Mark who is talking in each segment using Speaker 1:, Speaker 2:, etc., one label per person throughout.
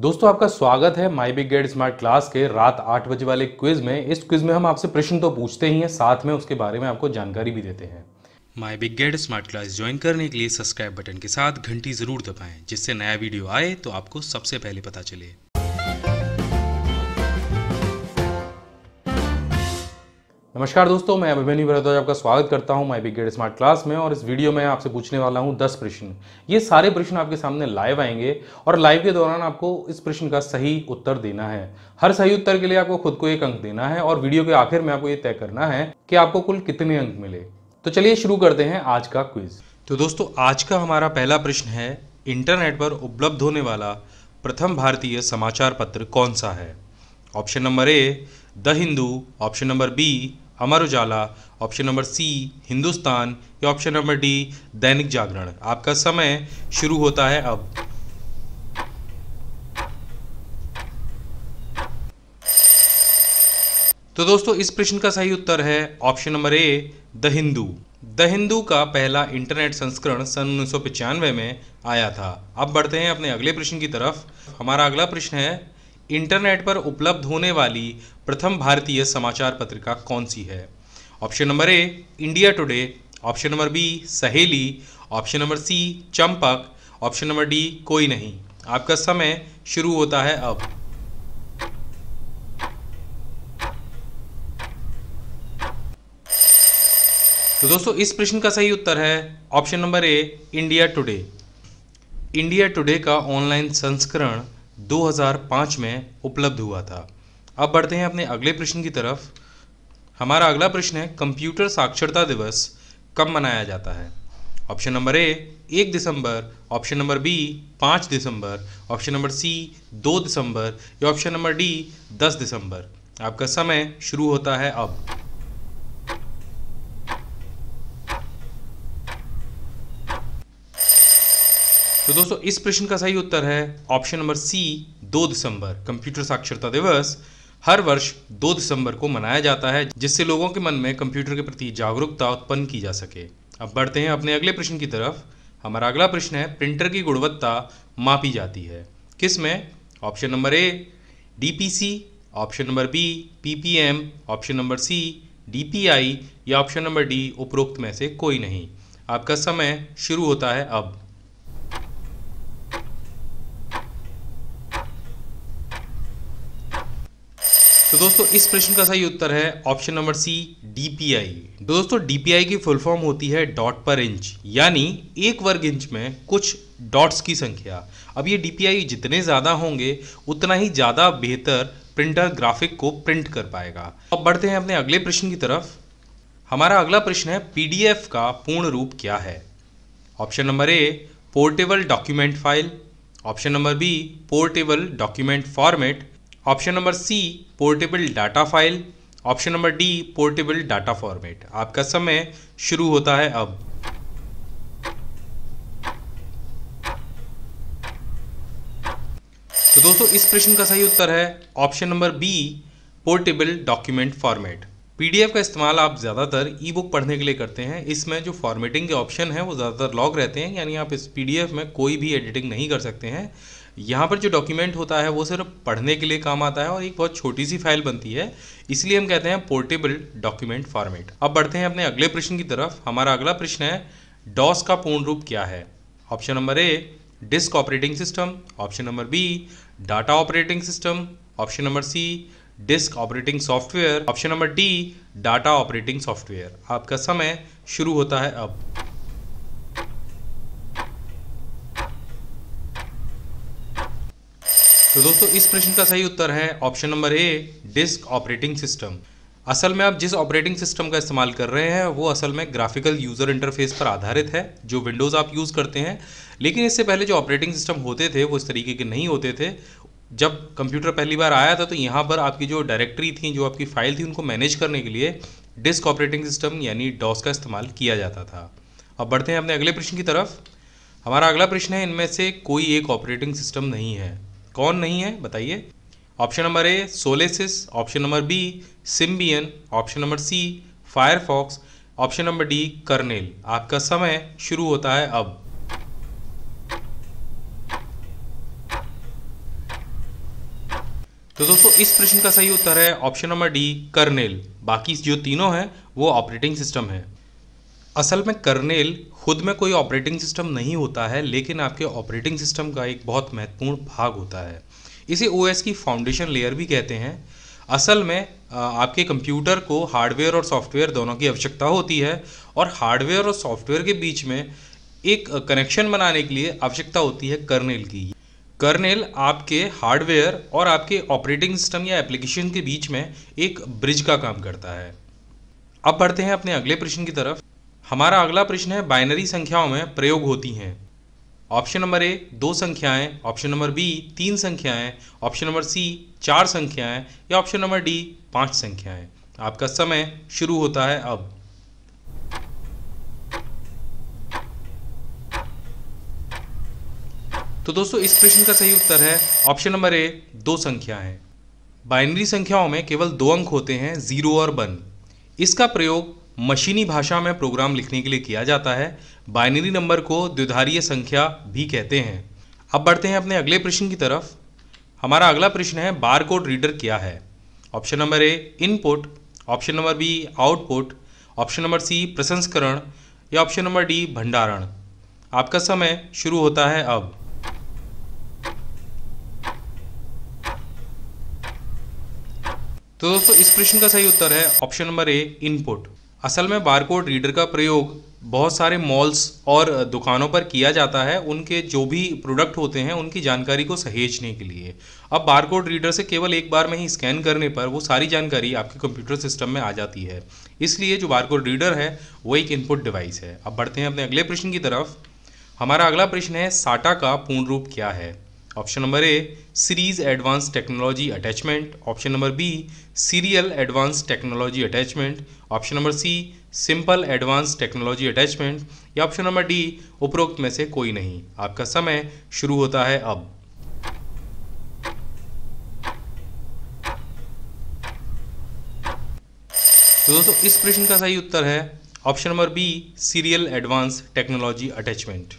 Speaker 1: दोस्तों आपका स्वागत है My Big Gate Smart Class के रात आठ बजे वाले क्विज में इस क्विज में हम आपसे प्रश्न तो पूछते ही हैं साथ में उसके बारे में आपको जानकारी भी देते हैं My Big Gate Smart Class join करने के लिए सब्सक्राइब बटन के साथ घंटी जरूर दबाएं जिससे नया वीडियो आए तो आपको सबसे पहले पता चले नमस्कार दोस्तों मैं अभिमन्यु भरद्वाज आपका स्वागत करता हूं माई बिगेड स्मार्ट क्लास में और इस वीडियो में आपसे पूछने वाला हूं 10 प्रश्न ये सारे प्रश्न आपके सामने लाइव आएंगे और लाइव के दौरान आपको इस प्रश्न का सही उत्तर देना है हर सही उत्तर के लिए आपको खुद को एक अंक देना है और वीडियो के आखिर में आपको ये तय करना है कि आपको कुल कितने अंक मिले तो चलिए शुरू करते हैं आज का क्विज तो दोस्तों आज का हमारा पहला प्रश्न है इंटरनेट पर उपलब्ध होने वाला प्रथम भारतीय समाचार पत्र कौन सा है option number A the Hindu option number B Amar Ujala option number C Hindustan या ऑप्शन नंबर डी दैनिक जागरण आपका समय शुरू होता है अब तो दोस्तों इस प्रश्न का सही उत्तर है option number A the Hindu the Hindu का पहला इंटरनेट संस्करण सन उन्नीस में आया था अब बढ़ते हैं अपने अगले प्रश्न की तरफ हमारा अगला प्रश्न है इंटरनेट पर उपलब्ध होने वाली प्रथम भारतीय समाचार पत्रिका कौन सी है option number A India Today option number B Saheli option number C Champak option number D कोई नहीं आपका समय शुरू होता है अब तो दोस्तों इस प्रश्न का सही उत्तर है option number A India Today India Today का ऑनलाइन संस्करण 2005 में उपलब्ध हुआ था अब बढ़ते हैं अपने अगले प्रश्न की तरफ हमारा अगला प्रश्न है कंप्यूटर साक्षरता दिवस कब मनाया जाता है ऑप्शन नंबर ए एक दिसंबर ऑप्शन नंबर बी पाँच दिसंबर ऑप्शन नंबर सी दो दिसंबर या ऑप्शन नंबर डी दस दिसंबर आपका समय शुरू होता है अब तो दोस्तों इस प्रश्न का सही उत्तर है ऑप्शन नंबर सी दो दिसंबर कंप्यूटर साक्षरता दिवस हर वर्ष दो दिसंबर को मनाया जाता है जिससे लोगों के मन में कंप्यूटर के प्रति जागरूकता उत्पन्न की जा सके अब बढ़ते हैं अपने अगले प्रश्न की तरफ हमारा अगला प्रश्न है प्रिंटर की गुणवत्ता मापी जाती है किस में option number A D option number B P option number C D या ऑप्शन नंबर डी उपरोक्त में से कोई नहीं आपका समय शुरू होता है अब तो दोस्तों इस प्रश्न का सही उत्तर है ऑप्शन नंबर सी डीपीआई तो दोस्तों डीपीआई की फुल फॉर्म होती है डॉट पर इंच यानी एक वर्ग इंच में कुछ डॉट्स की संख्या अब ये डीपीआई जितने ज़्यादा होंगे उतना ही ज़्यादा बेहतर प्रिंटर ग्राफिक को प्रिंट कर पाएगा अब बढ़ते हैं अपने अगले प्रश्न की तरफ हमारा अगला प्रश्न है पीडीएफ का पूर्ण रूप क्या है option number A portable document file option number B portable document format option number C portable data file option number D portable data format आपका समय शुरू होता है अब तो दोस्तों इस प्रश्न का सही उत्तर है option number B portable document format PDF का इस्तेमाल आप ज़्यादातर ई बुक पढ़ने के लिए करते हैं इसमें जो फॉर्मेटिंग के ऑप्शन हैं वो ज़्यादातर लॉक रहते हैं यानी आप इस पीडीएफ में कोई भी एडिटिंग नहीं कर सकते हैं यहाँ पर जो डॉक्यूमेंट होता है वो सिर्फ पढ़ने के लिए काम आता है और एक बहुत छोटी सी फाइल बनती है इसलिए हम कहते हैं पोर्टेबल डॉक्यूमेंट फॉर्मेट अब बढ़ते हैं अपने अगले प्रश्न की तरफ हमारा अगला प्रश्न है डॉस का पूर्ण रूप क्या है option number A disk operating system option number B data operating system option number C disk operating software option number D data operating software आपका समय शुरू होता है अब तो दोस्तों इस प्रश्न का सही उत्तर है option number A disk operating system असल में आप जिस ऑपरेटिंग सिस्टम का इस्तेमाल कर रहे हैं वो असल में ग्राफिकल यूज़र इंटरफेस पर आधारित है जो विंडोज़ आप यूज़ करते हैं लेकिन इससे पहले जो ऑपरेटिंग सिस्टम होते थे वो इस तरीके के नहीं होते थे जब कंप्यूटर पहली बार आया था तो यहाँ पर आपकी जो डायरेक्टरी थी जो आपकी फ़ाइल थी उनको मैनेज करने के लिए डिस्क ऑपरेटिंग सिस्टम यानी डॉस का इस्तेमाल किया जाता था अब बढ़ते हैं अपने अगले प्रश्न की तरफ हमारा अगला प्रश्न है इनमें से कोई एक ऑपरेटिंग सिस्टम नहीं है कौन नहीं है बताइए option number A Solaris option number B Symbian option number C Firefox option number D kernel आपका समय शुरू होता है अब तो दोस्तों इस प्रश्न का सही उत्तर है ऑप्शन नंबर डी कर्नेल बाकी जो तीनों हैं वो ऑपरेटिंग सिस्टम है असल में कर्नेल खुद में कोई ऑपरेटिंग सिस्टम नहीं होता है लेकिन आपके ऑपरेटिंग सिस्टम का एक बहुत महत्वपूर्ण भाग होता है इसे ओएस की फाउंडेशन लेयर भी कहते हैं असल में आपके कंप्यूटर को हार्डवेयर और सॉफ्टवेयर दोनों की आवश्यकता होती है और हार्डवेयर और सॉफ्टवेयर के बीच में एक कनेक्शन बनाने के लिए आवश्यकता होती है कर्नेल की कर्नेल आपके हार्डवेयर और आपके ऑपरेटिंग सिस्टम या एप्लीकेशन के बीच में एक ब्रिज का काम करता है अब बढ़ते हैं अपने अगले प्रश्न की तरफ हमारा अगला प्रश्न है बाइनरी संख्याओं में प्रयोग होती हैं ऑप्शन नंबर ए दो संख्याएं ऑप्शन नंबर बी तीन संख्याएं ऑप्शन नंबर सी चार संख्याएं या ऑप्शन नंबर डी पांच संख्याएं आपका समय शुरू होता है अब तो दोस्तों इस प्रश्न का सही उत्तर है ऑप्शन नंबर ए दो संख्याएं बाइनरी संख्याओं में केवल दो अंक होते हैं जीरो और वन इसका प्रयोग मशीनी भाषा में प्रोग्राम लिखने के लिए किया जाता है बाइनरी नंबर को द्विधारीय संख्या भी कहते हैं अब बढ़ते हैं अपने अगले प्रश्न की तरफ हमारा अगला प्रश्न है बार कोड रीडर क्या है option number A input option number B output option number C प्रसंस्करण या ऑप्शन नंबर डी भंडारण आपका समय शुरू होता है अब तो दोस्तों इस प्रश्न का सही उत्तर है ऑप्शन नंबर ए इनपुट असल में बारकोड रीडर का प्रयोग बहुत सारे मॉल्स और दुकानों पर किया जाता है उनके जो भी प्रोडक्ट होते हैं उनकी जानकारी को सहेजने के लिए अब बारकोड रीडर से केवल एक बार में ही स्कैन करने पर वो सारी जानकारी आपके कंप्यूटर सिस्टम में आ जाती है इसलिए जो बारकोड रीडर है वो एक इनपुट डिवाइस है अब बढ़ते हैं अपने अगले प्रश्न की तरफ हमारा अगला प्रश्न है साटा का पूर्ण रूप क्या है option number A series advance technology attachment option number B serial advance technology attachment option number C simple advance technology attachment या ऑप्शन नंबर डी उपरोक्त में से कोई नहीं आपका समय शुरू होता है अब तो दोस्तों इस प्रश्न का सही उत्तर है option number B serial advance technology attachment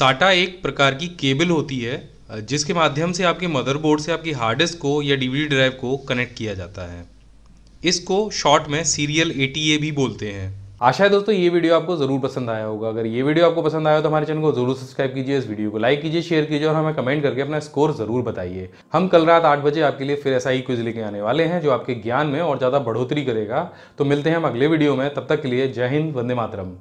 Speaker 1: SATA एक प्रकार की केबल होती है जिसके माध्यम से आपके मदरबोर्ड से आपकी हार्ड डिस्क को या डीवीडी ड्राइव को कनेक्ट किया जाता है इसको शॉर्ट में सीरियल ए भी बोलते हैं आशा है दोस्तों ये वीडियो आपको जरूर पसंद आया होगा अगर ये वीडियो आपको पसंद आया तो हमारे चैनल को जरूर सब्सक्राइब कीजिए इस वीडियो को लाइक कीजिए शेयर कीजिए और हमें कमेंट करके अपना स्कोर जरूर बताइए हम कल रात आठ बजे आपके लिए फिर ऐसा ही क्विज लेके आने वाले हैं जो आपके ज्ञान में और ज़्यादा बढ़ोतरी करेगा तो मिलते हैं हम अगले वीडियो में तब तक के लिए जय हिंद वंदे मातरम